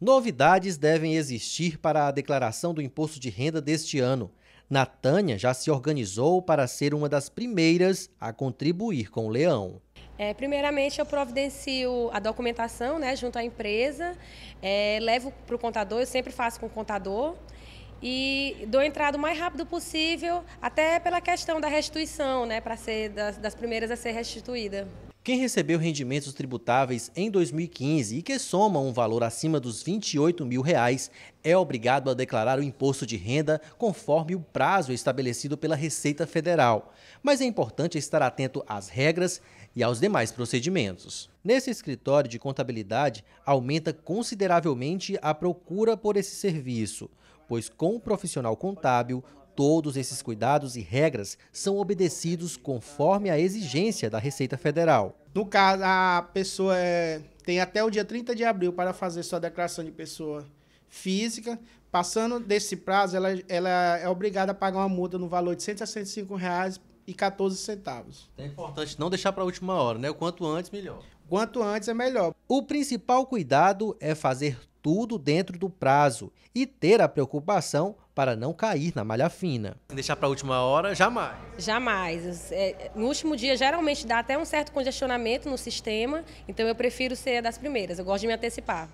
Novidades devem existir para a declaração do imposto de renda deste ano. Natânia já se organizou para ser uma das primeiras a contribuir com o leão. É, primeiramente, eu providencio a documentação né, junto à empresa, é, levo para o contador, eu sempre faço com o contador e dou entrada o mais rápido possível, até pela questão da restituição, né, para ser das, das primeiras a ser restituída. Quem recebeu rendimentos tributáveis em 2015 e que soma um valor acima dos R$ 28 mil reais é obrigado a declarar o imposto de renda conforme o prazo estabelecido pela Receita Federal. Mas é importante estar atento às regras e aos demais procedimentos. Nesse escritório de contabilidade, aumenta consideravelmente a procura por esse serviço, pois com o profissional contábil, Todos esses cuidados e regras são obedecidos conforme a exigência da Receita Federal. No caso, a pessoa é, tem até o dia 30 de abril para fazer sua declaração de pessoa física. Passando desse prazo, ela, ela é obrigada a pagar uma multa no valor de R$ 100 a 105 reais e 14 centavos. É importante não deixar para a última hora, né? O quanto antes, melhor. Quanto antes é melhor. O principal cuidado é fazer tudo dentro do prazo e ter a preocupação para não cair na malha fina. Deixar para a última hora, jamais. Jamais. É, é, no último dia, geralmente dá até um certo congestionamento no sistema, então eu prefiro ser das primeiras, eu gosto de me antecipar.